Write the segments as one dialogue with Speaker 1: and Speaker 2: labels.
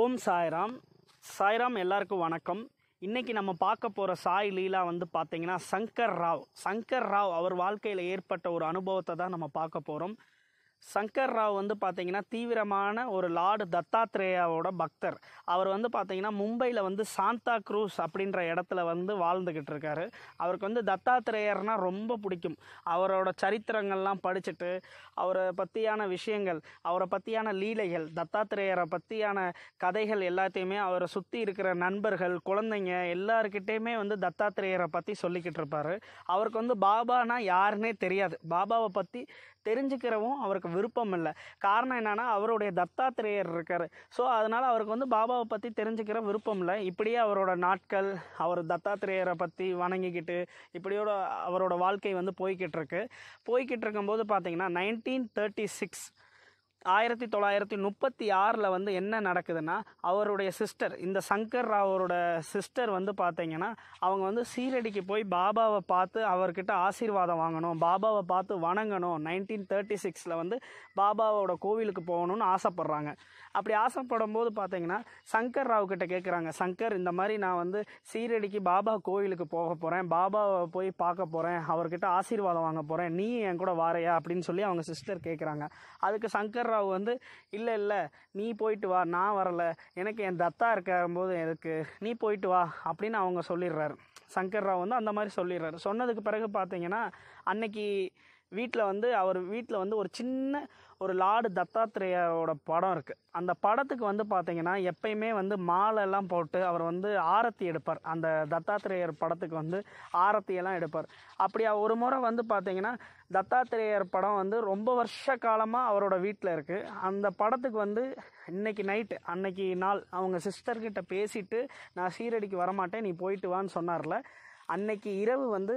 Speaker 1: ஓம் சாய்ராம் சாய்ராம் எல்லாருக்கும் வணக்கம் இன்றைக்கி நம்ம பார்க்க போகிற சாய் லீலா வந்து பார்த்திங்கன்னா சங்கர் ராவ் சங்கர் ராவ் அவர் வாழ்க்கையில் ஏற்பட்ட ஒரு அனுபவத்தை தான் நம்ம பார்க்க போகிறோம் சங்கர் ராவ் வந்து பார்த்திங்கன்னா தீவிரமான ஒரு லார்டு தத்தாத்ரேயாவோட பக்தர் அவர் வந்து பார்த்தீங்கன்னா மும்பையில் வந்து சாந்தா க்ரூஸ் அப்படின்ற இடத்துல வந்து வாழ்ந்துக்கிட்டு இருக்காரு அவருக்கு வந்து தத்தாத்ரேயர்னால் ரொம்ப பிடிக்கும் அவரோட சரித்திரங்கள்லாம் படிச்சுட்டு அவரை பற்றியான விஷயங்கள் அவரை பற்றியான லீலைகள் தத்தாத்ரேயரை பற்றியான கதைகள் எல்லாத்தையுமே அவரை சுற்றி இருக்கிற நண்பர்கள் குழந்தைங்க எல்லாருக்கிட்டேயுமே வந்து தத்தாத்ரேயரை பற்றி சொல்லிக்கிட்டு இருப்பார் அவருக்கு வந்து பாபானா யாருன்னே தெரியாது பாபாவை பற்றி தெரிஞ்சுக்கிறவும் அவருக்கு விருப்பம் இல்லை காரணம் என்னென்னா அவருடைய தத்தாத்திரேயர் இருக்கார் ஸோ அதனால் அவருக்கு வந்து பாபாவை பற்றி தெரிஞ்சுக்கிற விருப்பம் இல்லை இப்படியே அவரோட நாட்கள் அவர் தத்தாத்திரேயரை பற்றி வணங்கிக்கிட்டு இப்படியோட அவரோட வாழ்க்கை வந்து போய்கிட்டு இருக்கு போய்கிட்டு இருக்கும்போது பார்த்தீங்கன்னா நைன்டீன் தேர்ட்டி சிக்ஸ் ஆயிரத்தி தொள்ளாயிரத்தி முப்பத்தி ஆறில் வந்து என்ன நடக்குதுன்னா அவருடைய சிஸ்டர் இந்த சங்கர் ராவோட சிஸ்டர் வந்து பார்த்தீங்கன்னா அவங்க வந்து சீரடிக்கு போய் பாபாவை பார்த்து அவர்கிட்ட ஆசீர்வாதம் வாங்கணும் பாபாவை பார்த்து வணங்கணும் நைன்டீன் தேர்ட்டி சிக்ஸில் வந்து பாபாவோட கோவிலுக்கு போகணும்னு ஆசைப்பட்றாங்க அப்படி ஆசைப்படும் போது பார்த்தீங்கன்னா சங்கர் ராவ் கிட்ட கேட்குறாங்க சங்கர் இந்த மாதிரி நான் வந்து சீரடிக்கு பாபா கோவிலுக்கு போக போகிறேன் பாபாவை போய் பார்க்க போகிறேன் அவர்கிட்ட ஆசீர்வாதம் வாங்க போகிறேன் நீ என் கூட வாரையா அப்படின்னு சொல்லி அவங்க சிஸ்டர் கேட்குறாங்க அதுக்கு சங்கர் ராவ் வந்து இல்லை இல்லை நீ போயிட்டு வா நான் வரலை எனக்கு என் தத்தா இருக்கும்போது எனக்கு நீ போயிட்டு வா அப்படின்னு அவங்க சொல்லிடுறாரு சங்கர் ராவ் வந்து அந்த மாதிரி சொல்லிடுறாரு சொன்னதுக்கு பிறகு பார்த்தீங்கன்னா அன்னைக்கு வீட்டில் வந்து அவர் வீட்டில் வந்து ஒரு சின்ன ஒரு லார்டு தத்தாத்திரேயோட படம் இருக்குது அந்த படத்துக்கு வந்து பார்த்திங்கன்னா எப்பயுமே வந்து மாலைலாம் போட்டு அவர் வந்து ஆரத்தி எடுப்பார் அந்த தத்தாத்திரேயர் படத்துக்கு வந்து ஆரத்தியெல்லாம் எடுப்பார் அப்படி ஒரு முறை வந்து பார்த்திங்கன்னா தத்தாத்திரேயர் படம் வந்து ரொம்ப வருஷ காலமாக அவரோட வீட்டில் இருக்குது அந்த படத்துக்கு வந்து இன்னைக்கு நைட்டு அன்னைக்கு நாள் அவங்க சிஸ்டர்கிட்ட பேசிட்டு நான் சீரடிக்கு வரமாட்டேன் நீ போயிட்டு வான்னு சொன்னார்ல அன்னைக்கு இரவு வந்து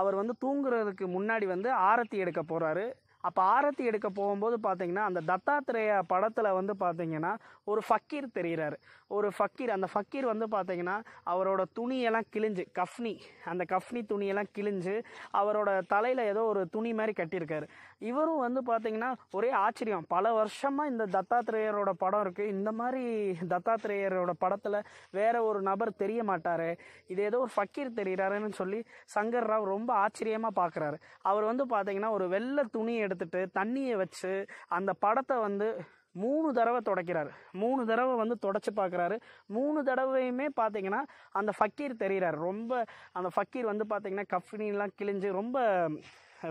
Speaker 1: அவர் வந்து தூங்குறதுக்கு முன்னாடி வந்து ஆரத்தி எடுக்க போகிறாரு அப்போ ஆரத்தி எடுக்க போகும்போது பார்த்தீங்கன்னா அந்த தத்தாத்திரேய படத்தில் வந்து பார்த்தீங்கன்னா ஒரு ஃபக்கீர் தெரிகிறார் ஒரு ஃபக்கீர் அந்த ஃபக்கீர் வந்து பார்த்தீங்கன்னா அவரோட துணியெல்லாம் கிழிஞ்சு கஃப்னி அந்த கஃப்னி துணியெல்லாம் கிழிஞ்சு அவரோட தலையில் ஏதோ ஒரு துணி மாதிரி கட்டியிருக்காரு இவரும் வந்து பார்த்தீங்கன்னா ஒரே ஆச்சரியம் பல வருஷமாக இந்த தத்தாத்திரேயரோட படம் இருக்குது இந்த மாதிரி தத்தாத்திரேயரோட படத்தில் வேற ஒரு நபர் தெரிய மாட்டார் இது ஏதோ ஒரு ஃபக்கீர் தெரிகிறாருன்னு சொல்லி சங்கர் ராவ் ரொம்ப ஆச்சரியமாக பார்க்குறாரு அவர் வந்து பார்த்தீங்கன்னா ஒரு வெள்ளை துணி எடுத்துட்டு தண்ணியை வச்சு அந்த படத்தை வந்து மூணு தடவை துடைக்கிறாரு மூணு தடவை வந்து தொடச்சி பார்க்குறாரு மூணு தடவையுமே பார்த்தீங்கன்னா அந்த ஃபக்கீர் தெரிகிறார் ரொம்ப அந்த ஃபக்கீர் வந்து பார்த்தீங்கன்னா கஃப்னிலாம் கிழிஞ்சு ரொம்ப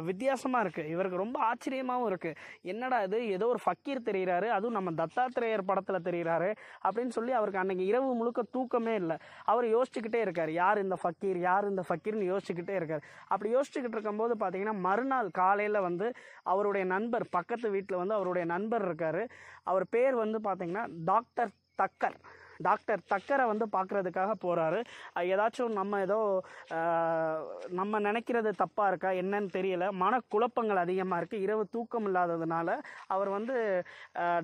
Speaker 1: வித்தியாசமாக இருக்குது இவருக்கு ரொம்ப ஆச்சரியமாகவும் இருக்குது என்னடா இது ஏதோ ஒரு ஃபக்கீர் தெரிகிறாரு அதுவும் நம்ம தத்தாத்திரேயர் படத்தில் தெரிகிறாரு அப்படின்னு சொல்லி அவருக்கு அன்றைக்கி இரவு முழுக்க தூக்கமே இல்லை அவர் யோசிச்சுக்கிட்டே இருக்கார் யார் இந்த ஃபக்கீர் யார் இந்த ஃபக்கீர்னு யோசிச்சுக்கிட்டே இருக்கார் அப்படி யோசிச்சுக்கிட்டு இருக்கும்போது பார்த்தீங்கன்னா மறுநாள் காலையில் வந்து அவருடைய நண்பர் பக்கத்து வீட்டில் வந்து அவருடைய நண்பர் இருக்கார் அவர் பேர் வந்து பார்த்திங்கன்னா டாக்டர் தக்கர் டாக்டர் தக்கரை வந்து பார்க்குறதுக்காக போகிறாரு ஏதாச்சும் நம்ம ஏதோ நம்ம நினைக்கிறது தப்பாக இருக்கா என்னன்னு தெரியல மனக்குழப்பங்கள் அதிகமாக இருக்குது இரவு தூக்கம் இல்லாததுனால அவர் வந்து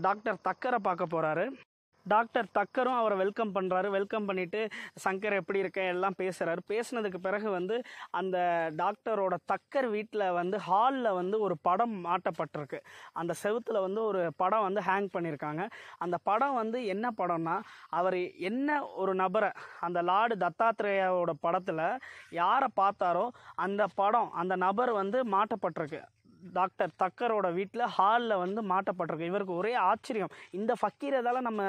Speaker 1: டாக்டர் தக்கரை பார்க்க போகிறாரு டாக்டர் தக்கரும் அவரை வெல்கம் பண்ணுறாரு வெல்கம் பண்ணிவிட்டு சங்கர் எப்படி இருக்க எல்லாம் பேசுகிறாரு பேசினதுக்கு பிறகு வந்து அந்த டாக்டரோட தக்கர் வீட்டில் வந்து ஹாலில் வந்து ஒரு படம் மாட்டப்பட்டிருக்கு அந்த செவுத்தில் வந்து ஒரு படம் வந்து ஹேங் பண்ணியிருக்காங்க அந்த படம் வந்து என்ன படம்னா அவர் என்ன ஒரு நபரை அந்த லார்டு தத்தாத்ரேயாவோட படத்தில் யாரை பார்த்தாரோ அந்த படம் அந்த நபர் வந்து மாட்டப்பட்டிருக்கு டாக்டர் தக்கரோட வீட்டில் ஹாலில் வந்து மாட்டப்பட்டிருக்கு இவருக்கு ஒரே ஆச்சரியம் இந்த ஃபக்கீரதால் நம்ம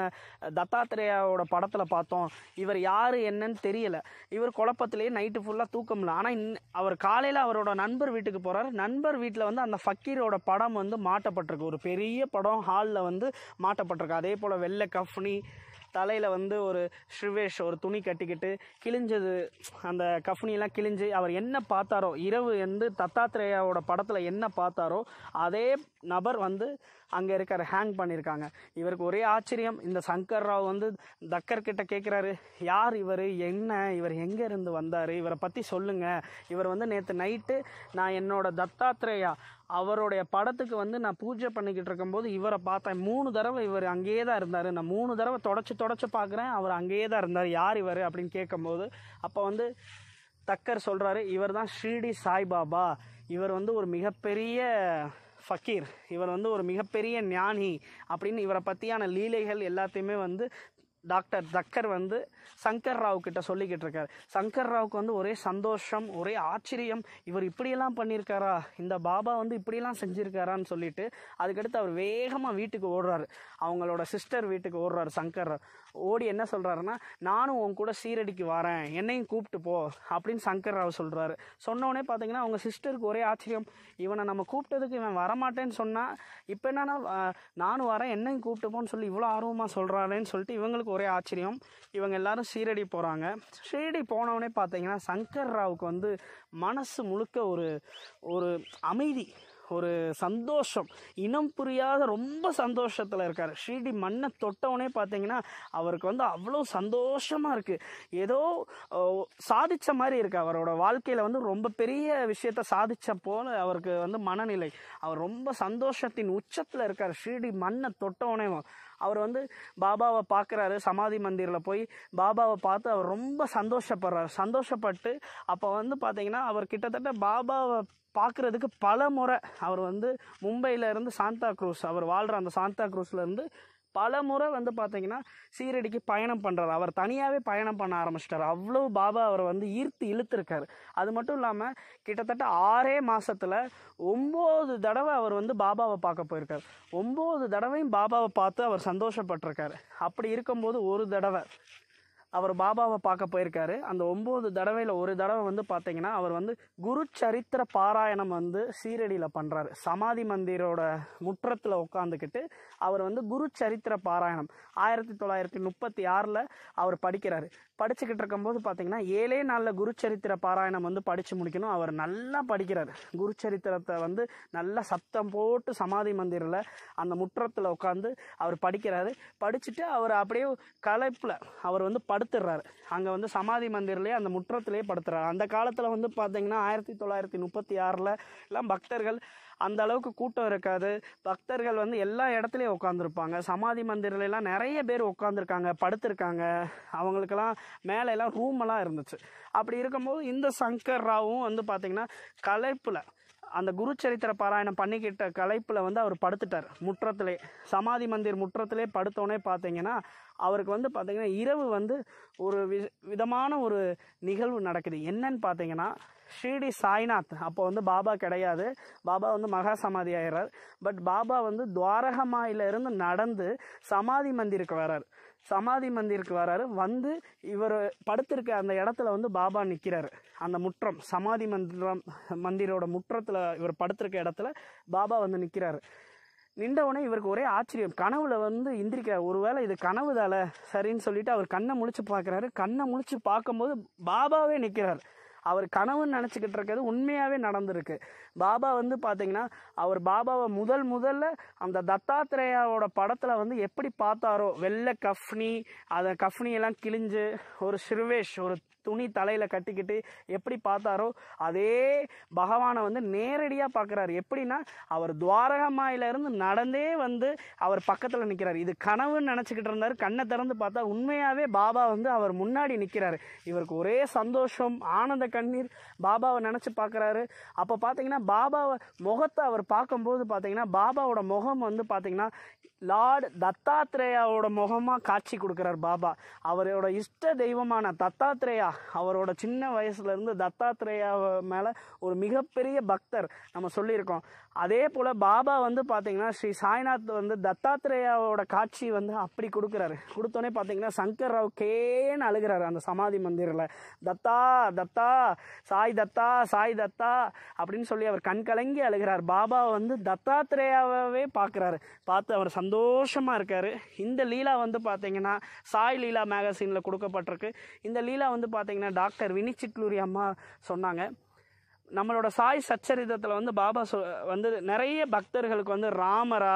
Speaker 1: தத்தாத்திரேயாவோட படத்தில் பார்த்தோம் இவர் யார் என்னன்னு தெரியலை இவர் குழப்பத்திலேயே நைட்டு ஃபுல்லாக இல்லை ஆனால் இன் அவர் காலையில் அவரோட நண்பர் வீட்டுக்கு போகிறார் நண்பர் வீட்டில் வந்து அந்த ஃபக்கீரோட படம் வந்து மாட்டப்பட்டிருக்கு ஒரு பெரிய படம் ஹாலில் வந்து மாட்டப்பட்டிருக்கு அதே போல் வெள்ளை கஃப்னி தலையில் வந்து ஒரு ஸ்ரிவேஷ் ஒரு துணி கட்டிக்கிட்டு கிழிஞ்சது அந்த கஃப்னிலாம் கிழிஞ்சு அவர் என்ன பார்த்தாரோ இரவு வந்து தத்தாத்திரேயாவோட படத்தில் என்ன பார்த்தாரோ அதே நபர் வந்து அங்கே இருக்கிற ஹேங் பண்ணியிருக்காங்க இவருக்கு ஒரே ஆச்சரியம் இந்த சங்கர் ராவ் வந்து தக்கர்கிட்ட கேட்குறாரு யார் இவர் என்ன இவர் எங்கேருந்து வந்தார் இவரை பற்றி சொல்லுங்கள் இவர் வந்து நேற்று நைட்டு நான் என்னோட தத்தாத்ரேயா அவருடைய படத்துக்கு வந்து நான் பூஜை பண்ணிக்கிட்டு இருக்கும்போது இவரை பார்த்தேன் மூணு தடவை இவர் அங்கேயே தான் இருந்தார் நான் மூணு தடவை தொடச்சி தொடச்சி பார்க்குறேன் அவர் அங்கேயே தான் இருந்தார் யார் இவர் அப்படின்னு கேட்கும்போது அப்போ வந்து தக்கர் சொல்கிறாரு இவர் தான் ஷீடி சாய்பாபா இவர் வந்து ஒரு மிகப்பெரிய ஃபக்கீர் இவர் வந்து ஒரு மிகப்பெரிய ஞானி அப்படின்னு இவரை பற்றியான லீலைகள் எல்லாத்தையுமே வந்து டாக்டர் தக்கர் வந்து சங்கர் ராவ் கிட்ட சொல்லிக்கிட்டு இருக்காரு சங்கர் ராவுக்கு வந்து ஒரே சந்தோஷம் ஒரே ஆச்சரியம் இவர் இப்படியெல்லாம் பண்ணியிருக்காரா இந்த பாபா வந்து இப்படியெல்லாம் செஞ்சுருக்காரான்னு சொல்லிட்டு அதுக்கடுத்து அவர் வேகமாக வீட்டுக்கு ஓடுறாரு அவங்களோட சிஸ்டர் வீட்டுக்கு ஓடுறாரு சங்கர் ராவ் ஓடி என்ன சொல்கிறாருன்னா நானும் உன் கூட சீரடிக்கு வரேன் என்னையும் கூப்பிட்டு போ அப்படின்னு சங்கர் ராவ் சொல்கிறாரு சொன்னோடனே பார்த்தீங்கன்னா அவங்க சிஸ்டருக்கு ஒரே ஆச்சரியம் இவனை நம்ம கூப்பிட்டதுக்கு இவன் வரமாட்டேன்னு சொன்னால் இப்போ என்னன்னா நானும் வரேன் என்னையும் கூப்பிட்டு போன்னு சொல்லி இவ்வளோ ஆர்வமாக சொல்கிறாரேன்னு சொல்லிட்டு இவங்களுக்கு எல்லாருக்கும் ஒரே ஆச்சரியம் இவங்க எல்லாரும் ஷீரடி போகிறாங்க ஷீரடி போனவுடனே பார்த்தீங்கன்னா சங்கர் ராவுக்கு வந்து மனசு முழுக்க ஒரு ஒரு அமைதி ஒரு சந்தோஷம் இனம் புரியாத ரொம்ப சந்தோஷத்தில் இருக்கார் ஷீரடி மண்ணை தொட்டவுடனே பார்த்தீங்கன்னா அவருக்கு வந்து அவ்வளோ சந்தோஷமாக இருக்குது ஏதோ சாதித்த மாதிரி இருக்குது அவரோட வாழ்க்கையில் வந்து ரொம்ப பெரிய விஷயத்த சாதித்த போல் அவருக்கு வந்து மனநிலை அவர் ரொம்ப சந்தோஷத்தின் உச்சத்தில் இருக்கார் ஷீரடி மண்ணை தொட்டவுடனே அவர் வந்து பாபாவை பார்க்குறாரு சமாதி மந்திரில் போய் பாபாவை பார்த்து அவர் ரொம்ப சந்தோஷப்படுறாரு சந்தோஷப்பட்டு அப்போ வந்து பார்த்தீங்கன்னா அவர் கிட்டத்தட்ட பாபாவை பார்க்குறதுக்கு பல முறை அவர் வந்து மும்பையிலேருந்து சாந்தா குரூஸ் அவர் வாழ்கிற அந்த சாந்தா குரூஸ்லேருந்து பல முறை வந்து பார்த்தீங்கன்னா சீரடிக்கு பயணம் பண்ணுறாரு அவர் தனியாகவே பயணம் பண்ண ஆரம்பிச்சிட்டார் அவ்வளோ பாபா அவரை வந்து ஈர்த்து இழுத்துருக்காரு அது மட்டும் இல்லாமல் கிட்டத்தட்ட ஆறே மாதத்தில் ஒம்பது தடவை அவர் வந்து பாபாவை பார்க்க போயிருக்கார் ஒம்பது தடவையும் பாபாவை பார்த்து அவர் சந்தோஷப்பட்டிருக்காரு அப்படி இருக்கும்போது ஒரு தடவை அவர் பாபாவை பார்க்க போயிருக்காரு அந்த ஒம்பது தடவையில் ஒரு தடவை வந்து பார்த்தீங்கன்னா அவர் வந்து குரு சரித்திர பாராயணம் வந்து சீரடியில் பண்ணுறாரு சமாதி மந்திரோட முற்றத்தில் உட்காந்துக்கிட்டு அவர் வந்து குரு சரித்திர பாராயணம் ஆயிரத்தி தொள்ளாயிரத்தி முப்பத்தி ஆறில் அவர் படிக்கிறாரு படிச்சுக்கிட்டு இருக்கும்போது பார்த்தீங்கன்னா ஏழே நாளில் குரு சரித்திர பாராயணம் வந்து படித்து முடிக்கணும் அவர் நல்லா படிக்கிறார் குரு சரித்திரத்தை வந்து நல்லா சத்தம் போட்டு சமாதி மந்திரில் அந்த முற்றத்தில் உட்காந்து அவர் படிக்கிறாரு படிச்சுட்டு அவர் அப்படியே கலைப்பில் அவர் வந்து படுத்துடுறாரு அங்கே வந்து சமாதி மந்திரிலே அந்த முற்றத்திலே படுத்துறாரு அந்த காலத்தில் வந்து பார்த்தீங்கன்னா ஆயிரத்தி தொள்ளாயிரத்தி முப்பத்தி ஆறில் எல்லாம் பக்தர்கள் அந்த அளவுக்கு கூட்டம் இருக்காது பக்தர்கள் வந்து எல்லா இடத்துலையும் உட்காந்துருப்பாங்க சமாதி மந்திரிலலாம் நிறைய பேர் உட்காந்துருக்காங்க படுத்திருக்காங்க அவங்களுக்கெல்லாம் மேலெல்லாம் ரூமெல்லாம் இருந்துச்சு அப்படி இருக்கும்போது இந்த சங்கர் ராவும் வந்து பார்த்திங்கன்னா கலைப்பில் அந்த குரு சரித்திர பாராயணம் பண்ணிக்கிட்ட கலைப்பில் வந்து அவர் படுத்துட்டார் முற்றத்திலே சமாதி மந்திர் முற்றத்திலே படுத்தோன்னே பார்த்தீங்கன்னா அவருக்கு வந்து பார்த்திங்கன்னா இரவு வந்து ஒரு வி விதமான ஒரு நிகழ்வு நடக்குது என்னன்னு பார்த்தீங்கன்னா ஷீடி சாய்நாத் அப்போ வந்து பாபா கிடையாது பாபா வந்து மகா சமாதி ஆகிறார் பட் பாபா வந்து துவாரகமாயிலிருந்து நடந்து சமாதி மந்திருக்கு வர்றார் சமாதி மந்திருக்கு வராரு வந்து இவர் படுத்திருக்க அந்த இடத்துல வந்து பாபா நிற்கிறாரு அந்த முற்றம் சமாதி மந்திரம் மந்திரோட முற்றத்தில் இவர் படுத்திருக்க இடத்துல பாபா வந்து நிற்கிறாரு நின்றவுடனே இவருக்கு ஒரே ஆச்சரியம் கனவுல வந்து இந்திரிக்க ஒருவேளை இது கனவு தலை சரின்னு சொல்லிட்டு அவர் கண்ணை முழிச்சு பார்க்குறாரு கண்ணை முழிச்சு பார்க்கும்போது பாபாவே நிற்கிறார் அவர் கனவுன்னு நினச்சிக்கிட்டு இருக்கிறது உண்மையாகவே நடந்திருக்கு பாபா வந்து பார்த்தீங்கன்னா அவர் பாபாவை முதல் முதல்ல அந்த தத்தாத்திரேயாவோட படத்தில் வந்து எப்படி பார்த்தாரோ வெள்ளை கஃப்னி அதை கஃப்னி எல்லாம் கிழிஞ்சு ஒரு சிறுவேஷ் ஒரு துணி தலையில் கட்டிக்கிட்டு எப்படி பார்த்தாரோ அதே பகவானை வந்து நேரடியாக பார்க்குறாரு எப்படின்னா அவர் துவாரகமாயிலிருந்து நடந்தே வந்து அவர் பக்கத்தில் நிற்கிறார் இது கனவுன்னு நினச்சிக்கிட்டு இருந்தார் கண்ணை திறந்து பார்த்தா உண்மையாகவே பாபா வந்து அவர் முன்னாடி நிற்கிறார் இவருக்கு ஒரே சந்தோஷம் ஆனந்த கண்ணீர் பாபாவை நினச்சி பார்க்குறாரு அப்போ பார்த்தீங்கன்னா பாபாவை முகத்தை அவர் பார்க்கும்போது பார்த்தீங்கன்னா பாபாவோட முகம் வந்து பார்த்தீங்கன்னா லார்ட் தத்தாத்ரேயாவோட முகமாக காட்சி கொடுக்குறார் பாபா அவரோட இஷ்ட தெய்வமான தத்தாத்ரேயா அவரோட சின்ன வயசுலேருந்து தத்தாத்ரேயா மேலே ஒரு மிகப்பெரிய பக்தர் நம்ம சொல்லியிருக்கோம் அதே போல் பாபா வந்து பார்த்திங்கன்னா ஸ்ரீ சாய்நாத் வந்து தத்தாத்ரேயாவோட காட்சி வந்து அப்படி கொடுக்குறாரு கொடுத்தோன்னே பார்த்திங்கன்னா சங்கர் ராவ் கேன்னு அழுகிறாரு அந்த சமாதி மந்திரில் தத்தா தத்தா சாய் தத்தா சாய் தத்தா அப்படின்னு சொல்லி அவர் கண்கலங்கி அழுகிறார் பாபா வந்து தத்தாத்ரேயாவே பார்க்குறாரு பார்த்து அவர் சந்த சந்தோஷமாக இருக்கார் இந்த லீலா வந்து பார்த்திங்கன்னா சாய் லீலா மேகசினில் கொடுக்கப்பட்டிருக்கு இந்த லீலா வந்து பார்த்திங்கன்னா டாக்டர் வினி அம்மா சொன்னாங்க நம்மளோட சாய் சச்சரிதத்தில் வந்து பாபா சொ வந்து நிறைய பக்தர்களுக்கு வந்து ராமரா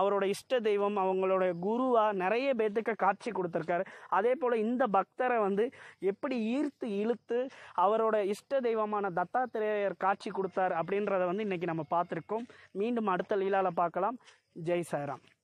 Speaker 1: அவரோட இஷ்ட தெய்வம் அவங்களோட குருவாக நிறைய பேர்த்துக்கு காட்சி கொடுத்துருக்காரு அதே போல் இந்த பக்தரை வந்து எப்படி ஈர்த்து இழுத்து அவரோட இஷ்ட தெய்வமான தத்தாத்திரேயர் காட்சி கொடுத்தார் அப்படின்றத வந்து இன்றைக்கி நம்ம பார்த்துருக்கோம் மீண்டும் அடுத்த லீலாவில் பார்க்கலாம் ஜெய் சாய்ராம்